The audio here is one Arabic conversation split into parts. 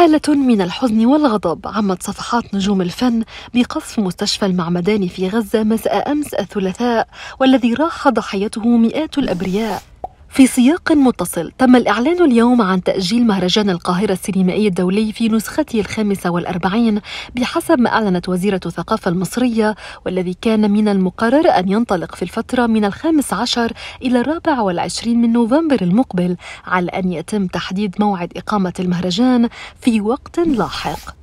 حالة من الحزن والغضب عمت صفحات نجوم الفن بقصف مستشفى المعمداني في غزة مساء أمس الثلاثاء والذي راح ضحيته مئات الأبرياء في سياق متصل تم الإعلان اليوم عن تأجيل مهرجان القاهرة السينمائي الدولي في نسخته الخامسة والأربعين بحسب ما أعلنت وزيرة الثقافة المصرية والذي كان من المقرر أن ينطلق في الفترة من الخامس عشر إلى الرابع والعشرين من نوفمبر المقبل على أن يتم تحديد موعد إقامة المهرجان في وقت لاحق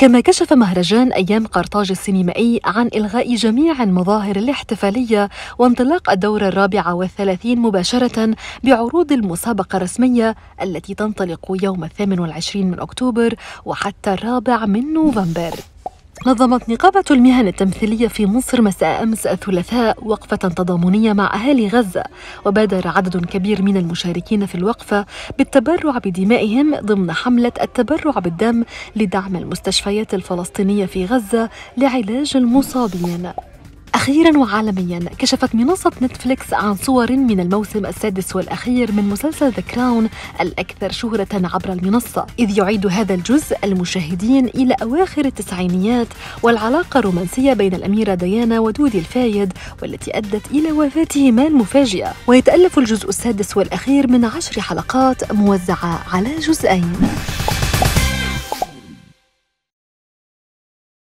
كما كشف مهرجان أيام قرطاج السينمائي عن إلغاء جميع المظاهر الاحتفالية وانطلاق الدورة الرابعة والثلاثين مباشرة بعروض المسابقة الرسمية التي تنطلق يوم الثامن والعشرين من أكتوبر وحتى الرابع من نوفمبر نظمت نقابة المهن التمثيلية في مصر مساء أمس الثلاثاء وقفة تضامنية مع أهالي غزة وبادر عدد كبير من المشاركين في الوقفة بالتبرع بدمائهم ضمن حملة التبرع بالدم لدعم المستشفيات الفلسطينية في غزة لعلاج المصابين أخيرا وعالميا كشفت منصة نتفليكس عن صور من الموسم السادس والأخير من مسلسل ذا كراون الأكثر شهرة عبر المنصة إذ يعيد هذا الجزء المشاهدين إلى أواخر التسعينيات والعلاقة الرومانسية بين الأميرة ديانا ودودي الفايد والتي أدت إلى وفاتهما المفاجئة ويتألف الجزء السادس والأخير من عشر حلقات موزعة على جزئين